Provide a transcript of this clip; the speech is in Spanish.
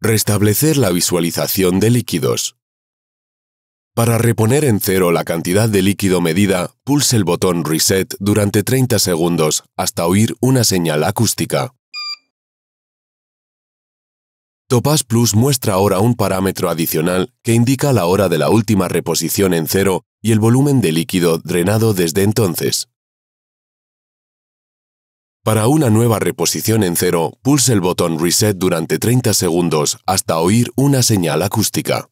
Restablecer la visualización de líquidos. Para reponer en cero la cantidad de líquido medida, pulse el botón Reset durante 30 segundos hasta oír una señal acústica. Topaz Plus muestra ahora un parámetro adicional que indica la hora de la última reposición en cero y el volumen de líquido drenado desde entonces. Para una nueva reposición en cero, pulse el botón Reset durante 30 segundos hasta oír una señal acústica.